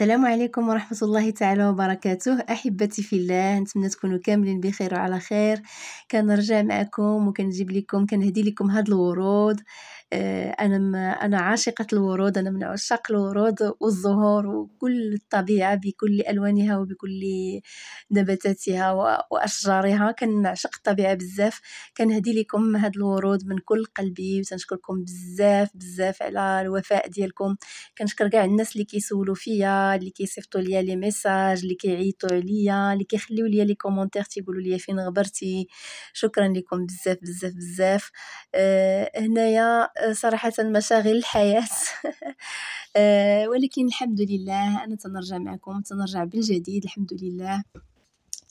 السلام عليكم ورحمة الله تعالى وبركاته أحبتي في الله نتمنى تكونوا كاملين بخير وعلى خير كنرجع معكم وكنجيب لكم كنهدي لكم هاد الورود آه، انا م... انا عاشقه الورود انا من عشاق الورود والزهور وكل الطبيعه بكل الوانها وبكل نباتاتها واشجارها كنعشق الطبيعه بزاف كنهدي لكم هاد الورود من كل قلبي وتنشكركم بزاف بزاف على الوفاء ديالكم كنشكر كاع الناس اللي كيسولوا فيا اللي كيصيفطوا ليا لي ميساج اللي كيعيطوا عليا اللي كيخليو ليا لي كومونتير تيقولوا ليا فين غبرتي شكرا لكم بزاف بزاف بزاف أه هنايا آه، صراحه مشاغل الحياه أه ولكن الحمد لله انا تنرجع معكم تنرجع بالجديد الحمد لله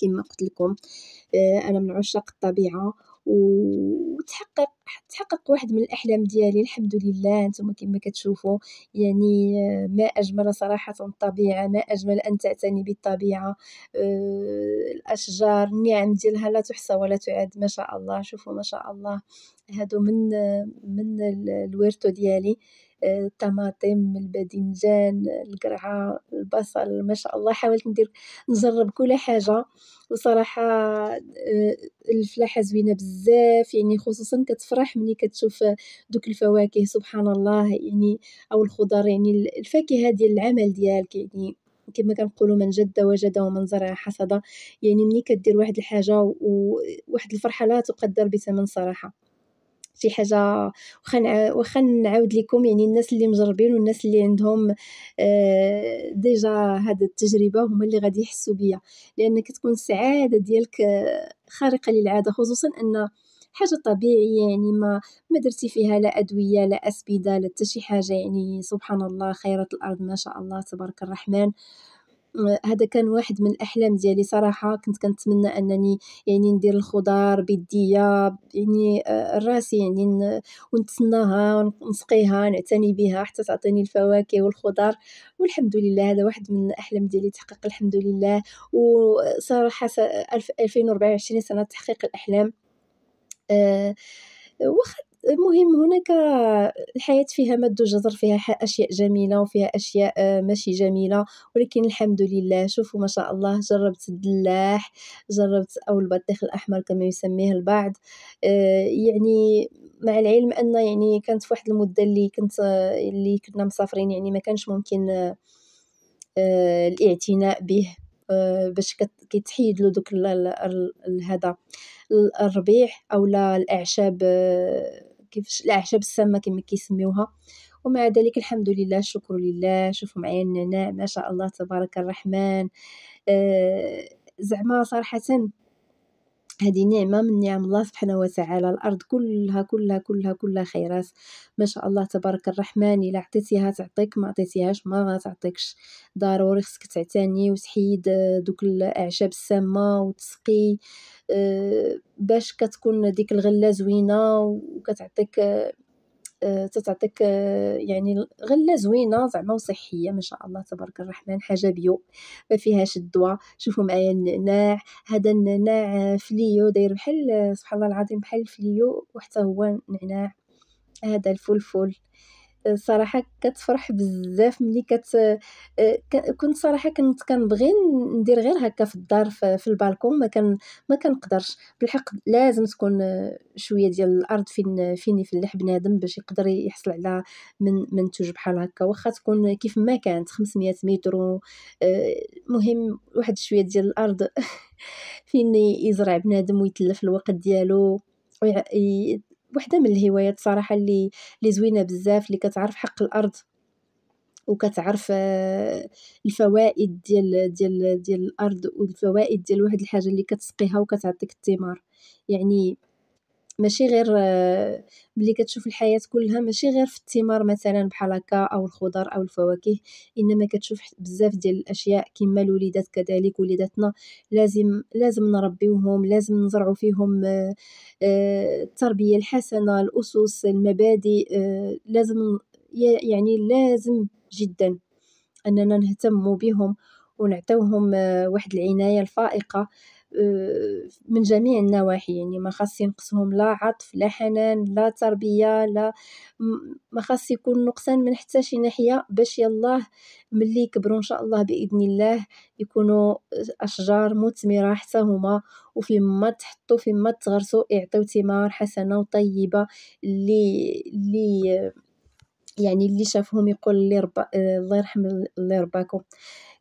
كما قلت لكم آه، انا من عشاق الطبيعه وتحقق تحقق واحد من الاحلام ديالي الحمد لله نتوما كما كتشوفوا يعني ما اجمل صراحه الطبيعه ما اجمل ان تعتني بالطبيعه آه، الاشجار النعم ديالها لا تحصى ولا تعد ما شاء الله شوفوا ما شاء الله هادو من من الورتو ديالي الطماطم الباذنجان القرعه البصل ما شاء الله حاولت ندير نجرب كل حاجه وصراحه آه، الفلاحه زوينه بزاف يعني خصوصا كتفرح ملي كتشوف دوك الفواكه سبحان الله يعني او الخضر يعني الفاكهه ديال العمل ديالك يعني كما كنقولوا من جد وجد ومن زرع حصد يعني ملي كدير واحد الحاجه وواحد الفرحه لا تقدر بثمن صراحه شي حاجه واخا واخا نعاود لكم يعني الناس اللي مجربين والناس اللي عندهم آه، ديجا هاد التجربه هما اللي غادي يحسوا بيا لان كتكون السعاده ديالك آه، خارقه للعاده خصوصا ان حاجه طبيعيه يعني ما ما درتي فيها لا ادويه لا اسبده لا حتى شي حاجه يعني سبحان الله خيرات الارض ما شاء الله تبارك الرحمن هذا كان واحد من الاحلام ديالي صراحه كنت كنتمنى انني يعني ندير الخضار بيديا يعني آه، راسي يعني ونتسناها ونسقيها نعتني بها حتى تعطيني الفواكه والخضار والحمد لله هذا واحد من الاحلام ديالي تحقق الحمد لله وصراحه 2024 سنه تحقيق الاحلام أه واخا المهم هناك الحياة فيها مد وجزر فيها أشياء جميلة وفيها أشياء آه، ماشي جميلة ولكن الحمد لله شوفوا ما شاء الله جربت الدلاح جربت أو البطيخ الأحمر كما يسميه البعض آه، يعني مع العلم أن يعني كانت في واحد المدة اللي كنت اللي كنا مسافرين يعني ما كانش ممكن آه، الاعتناء به باش كيتحيد له دوك هذا الربيع او الاعشاب كيفاش الاعشاب السامه كما كيسميوها ومع ذلك الحمد لله الشكر لله شوفوا معايا النعناع ما شاء الله تبارك الرحمن آه زعما صراحه هذه نعمة من نعم الله سبحانه وتعالى الأرض كلها كلها كلها كلها خيرات ما شاء الله تبارك الرحمن إلا عطيتيها تعطيك ما عطيتيهاش ما تعطيكش ضروري خصك تعتني وتحيد آه، دوك الأعشاب السامة وتسقي آه، باش كتكون ديك الغلة زوينة وكتعطيك آه، تتعطيك يعني غله زوينه زعما وصحيه ما شاء الله تبارك الرحمن حاجه بيو ما فيهاش الدواء شوفوا معايا النعناع هذا النعناع فليو داير بحال سبحان الله العظيم بحال الفليو وحتى هو نعناع هذا الفلفل صراحه كتفرح بزاف ملي كت آه، كنت صراحه كنت كنبغي ندير غير هكا في الدار في البالكون ما كان ما كنقدرش بالحق لازم تكون آه، شويه ديال الارض فين فين يفلح بنادم باش يقدر يحصل على من منتوج بحال هكا واخا تكون كيف ما كانت 500 متر المهم آه، واحد شويه ديال الارض فين يزرع بنادم ويتلف الوقت ديالو وحده من الهوايات صراحه اللي اللي زوينه بزاف اللي كتعرف حق الارض وكتعرف آه، الفوائد ديال ديال ديال الارض والفوائد ديال واحد الحاجه اللي كتسقيها وكتعطيك الثمار يعني ماشي غير ملي آه، كتشوف الحياة كلها ماشي غير في الثمار مثلا بحال هكا او الخضر او الفواكه انما كتشوف بزاف ديال الاشياء كما الوليدات كذلك وليداتنا لازم لازم نربيوهم لازم نزرعوا فيهم آه، آه، التربية الحسنة الاسس المبادئ لازم يعني لازم جدا اننا نهتم بهم ونعطيوهم واحد العناية الفائقة من جميع النواحي يعني ما خاص ينقصهم لا عطف لا حنان لا تربيه لا ما خاص يكون نقصان من حتى شي ناحيه باش يالله ملي يكبروا ان شاء الله باذن الله يكونوا اشجار مثمره حتى هما وفي ما تحطوا في ما تغرسوا يعطيو ثمار حسنه وطيبه اللي اللي يعني اللي شافهم يقول الله يرحم الله يرباكم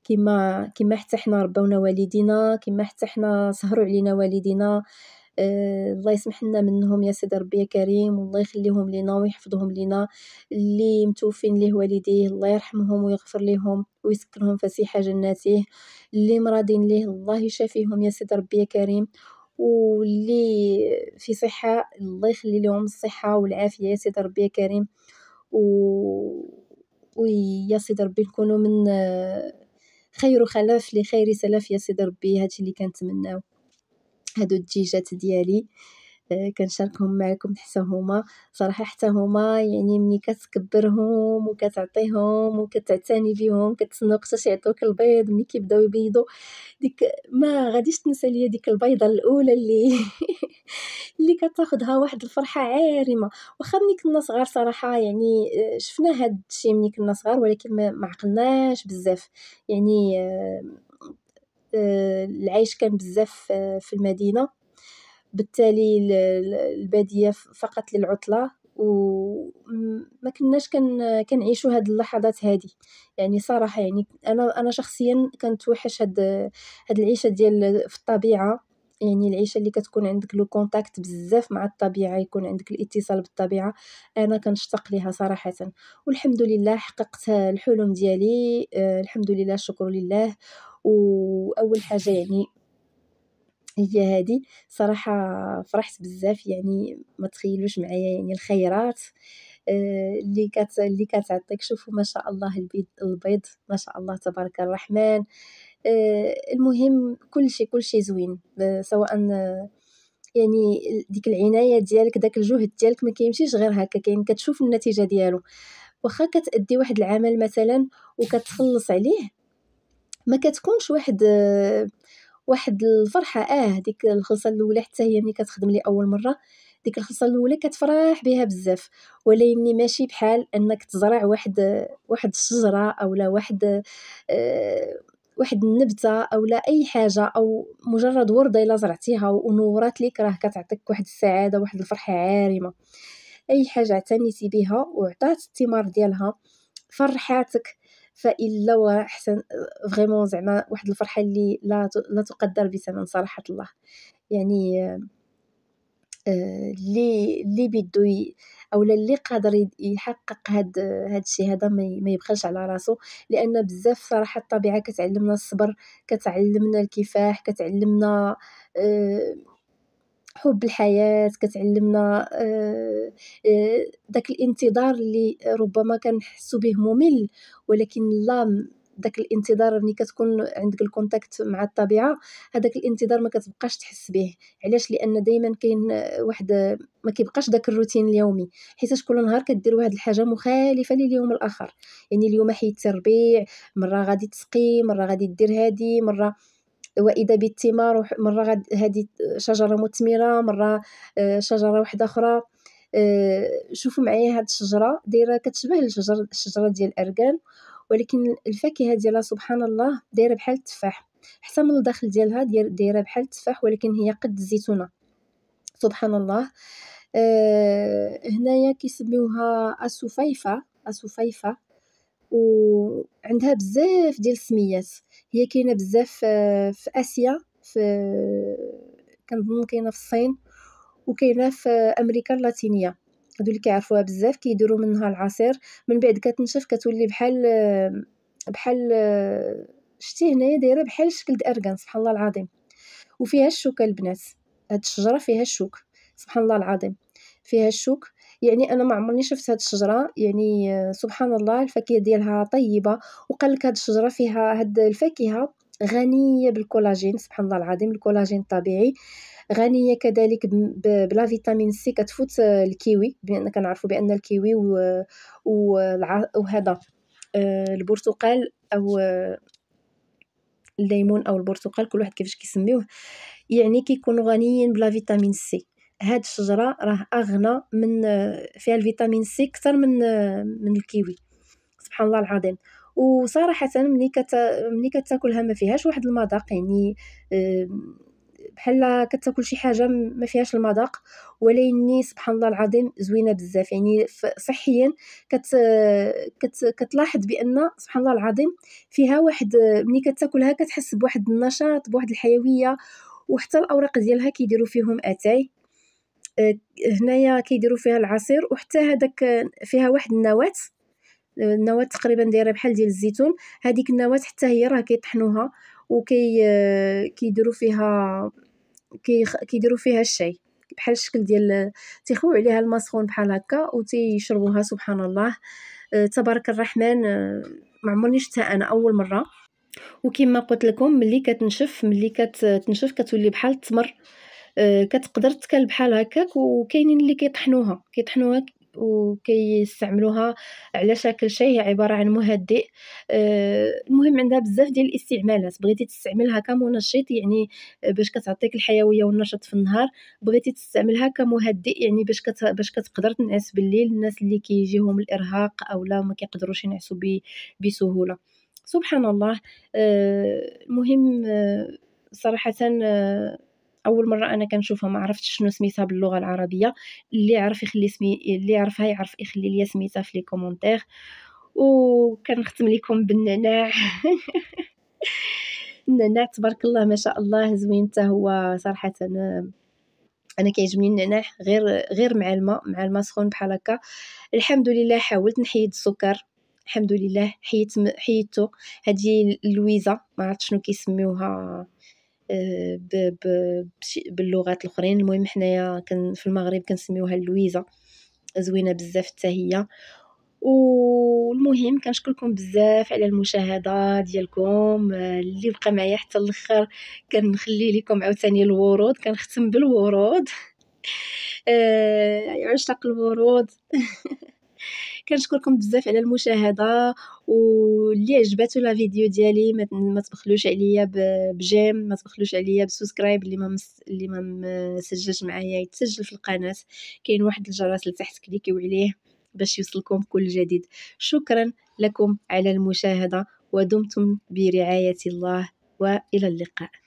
كما كما حتى حنا رباونا والدينا كما حتى حنا سهروا علينا والدينا آه، الله يسمح لنا منهم يا سيدي ربي كريم والله يخليهم لينا ويحفظهم لينا اللي متوفين ليه والديه الله يرحمهم ويغفر لهم ويسكنهم فسيح جناته اللي مرادين ليه الله يشافيهم يا سيدي ربي كريم واللي في صحة الله يخلي لهم الصحة والعافية يا سيدي ربي كريم و ويا سيدي ربي نكونوا من خير خلاف لخير سلف يا سيدي ربي هادشي اللي كنتمناو هادو الدجاجات ديالي آه، كنشاركهم معكم حتى هما صراحه حتى هما يعني ملي كتكبرهم وكتعطيهم وكتعتني بهم كتسنى حتى يعطيوك البيض ملي كيبداو يبيضوا ديك ما غاديش تنسى ليا ديك البيضه الاولى اللي اللي كتاخذها واحد الفرحه عارمه واخا ملي كنا صغار صراحه يعني آه، شفنا هاد الشيء ملي كنا صغار ولكن ما عقلناش بزاف يعني آه، العيش كان بزاف في المدينه بالتالي الباديه فقط للعطله وما كناش كنعيشوا هاد اللحظات هادي يعني صراحه يعني انا انا شخصيا كنتوحش هاد هاد العيشه ديال في الطبيعه يعني العيشه اللي كتكون عندك لو كونتاكت بزاف مع الطبيعه يكون عندك الاتصال بالطبيعه انا كنشتاق ليها صراحه والحمد لله حققت الحلم ديالي آه، الحمد لله الشكر لله واول حاجه يعني هي هذه صراحه فرحت بزاف يعني ما تخيلوش معايا يعني الخيرات آه، اللي كت اللي كتعطيك شوفوا ما شاء الله البيض البيض ما شاء الله تبارك الرحمن آه، المهم كلشي كلشي زوين آه، سواء يعني ديك العنايه ديالك داك الجهد ديالك ما كيمشيش غير هكا كاين كتشوف النتيجه ديالو واخا كتادي واحد العمل مثلا وكتخلص عليه ما كتكونش واحد واحد الفرحه اه ديك الخلصه الاولى حتى هي ملي كتخدم لي اول مره ديك الخلصه الاولى كتفرح بها بزاف ولكن ماشي بحال انك تزرع واحد واحد الشجره اولا واحد أه واحد النبته اولا اي حاجه او مجرد ورده الا زرعتيها ونورات ليك راه كتعطيك واحد السعاده واحد الفرحه عارمه اي حاجه اعتنيتي بها وعطات الثمار ديالها فرحاتك فالا واحسن فريمون زعما واحد الفرحه اللي لا لا تقدر بثمن صراحه الله يعني آه، اللي اللي بده اولا اللي قادر يحقق هاد هاد الشيء هذا ما يبخلش على راسو لان بزاف صراحه الطبيعه كتعلمنا الصبر كتعلمنا الكفاح كتعلمنا أه حب الحياة كتعلمنا آه، آه، داك الانتظار اللي ربما كنحسو به ممل ولكن لا داك الانتظار ملي كتكون عندك الكونتاكت مع الطبيعه هذاك الانتظار ما كتبقاش تحس به علاش لان دائما كاين واحد ما كيبقاش داك الروتين اليومي حيت كل نهار كدير واحد الحاجه مخالفه لليوم الاخر يعني اليوم حيت الربيع مره غادي تسقي مره غادي دير هادي مره واذا بالثمار مره هذه شجره مثمره مره آه، شجره واحده اخرى آه، شوفوا معايا هاد الشجره دايره كتشبه الشجر الشجره ديال الاركان ولكن الفاكهه ديالها سبحان الله دايره بحال التفاح حتى من الداخل ديالها دايره بحال التفاح ولكن هي قد الزيتونه سبحان الله آه، هنايا كيسميوها اسوفيفه اسوفيفه وعندها بزاف ديال السميات هي كاينه بزاف آه، في اسيا في كنظن كاينه في الصين وكاينه في امريكا اللاتينيه هادو اللي كيعرفوها بزاف كيديروا منها العصير من بعد كتنشف كتولي بحال آه، بحال آه، شتي هنايا دايره بحال شكل اركان سبحان الله العظيم وفيها الشوكه البنات هاد الشجره فيها الشوك سبحان الله العظيم فيها الشوك يعني انا ما عمرني شفت هاد الشجره يعني سبحان الله الفاكهه ديالها طيبه وقالك هاد الشجره فيها هاد الفاكهه غنيه بالكولاجين سبحان الله العظيم الكولاجين الطبيعي غنيه كذلك بلا فيتامين سي كتفوت الكيوي بان كنعرفوا بان الكيوي وهذا آه، البرتقال او الليمون او البرتقال كل واحد كيفاش كيسميوه يعني كيكونوا غنيين بلا فيتامين سي هاد الشجرة راه أغنى من آه، فيها الفيتامين سي كتر من آه، من الكيوي سبحان الله العظيم وصراحة ملي كت ملي كتاكلها ما فيهاش واحد المذاق يعني بحال كتاكل شي حاجه ما فيهاش المذاق ولكن يعني سبحان الله العظيم زوينه بزاف يعني صحيا كت كت كتلاحظ بان سبحان الله العظيم فيها واحد آه، ملي كتاكلها كتحس بواحد النشاط بواحد الحيويه وحتى الاوراق ديالها كيديروا فيهم اتاي آه، هنايا كيديروا فيها العصير وحتى هذاك آه، فيها واحد النواه آه، النواه تقريبا دايره بحال ديال الزيتون هذيك النواه حتى هي راه كيطحنوها وكي كيديروا فيها كيديروا فيها الشاي بحال الشكل ديال تيخويو عليها الماء سخون بحال هكا وتيشربوها سبحان الله تبارك الرحمن ما عمرني شفتها انا اول مره وكما قلت لكم ملي كتنشف ملي كتنشف كتولي بحال التمر آه، كتقدر تكل بحال هكاك وكاينين اللي كيطحنوها كيطحنوها وكيستعملوها على شكل شيء هي عباره عن مهدئ آه، المهم عندها بزاف ديال الاستعمالات بغيتي تستعملها كمنشط يعني باش كتعطيك الحيويه والنشاط في النهار بغيتي تستعملها كمهدئ يعني باش كت... باش كتقدر تنعس بالليل الناس اللي كيجيهم الارهاق او لا ما كيقدروش ينعسوا ب... بسهوله سبحان الله آه، المهم صراحه اول مره انا كنشوفها ما عرفتش شنو سميتها باللغه العربيه اللي عرف يخلي سمي اللي يعرفها يعرف يخلي لي سميتها في لي كومونتير وكنختم لكم بالنعناع النعناع تبارك الله ما شاء الله زوين حتى هو صراحه أنا انا كيعجبني النعناع غير غير مع الماء مع الماء سخون بحال هكا الحمد لله حاولت نحيد السكر الحمد لله حيت حيدته هذه لويزا ما عرفت شنو كيسميوها باللغات الاخرين المهم حنايا في المغرب كنسميوها لويزا زوينه بزاف حتى هي والمهم كنشكركم بزاف على المشاهده ديالكم آه، اللي بقى معايا حتى الاخر كنخلي لكم عاوتاني الورود كنختم بالورود آه، عشاق الورود كنشكركم بزاف على المشاهده واللي عجباتو لا فيديو ديالي ما تبخلوش عليا بجيم ما تبخلوش عليا بسبسكرايب اللي ما مس... اللي ما مسجلش معايا يتسجل في القناه كاين واحد الجرس لتحت كليكيو عليه باش يوصلكم كل جديد شكرا لكم على المشاهده ودمتم برعايه الله والى اللقاء